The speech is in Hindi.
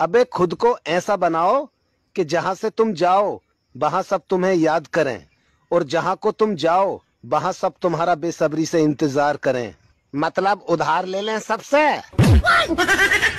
अबे खुद को ऐसा बनाओ कि जहां से तुम जाओ वहां सब तुम्हें याद करें और जहां को तुम जाओ वहां सब तुम्हारा बेसब्री से इंतजार करें मतलब उधार ले लें सबसे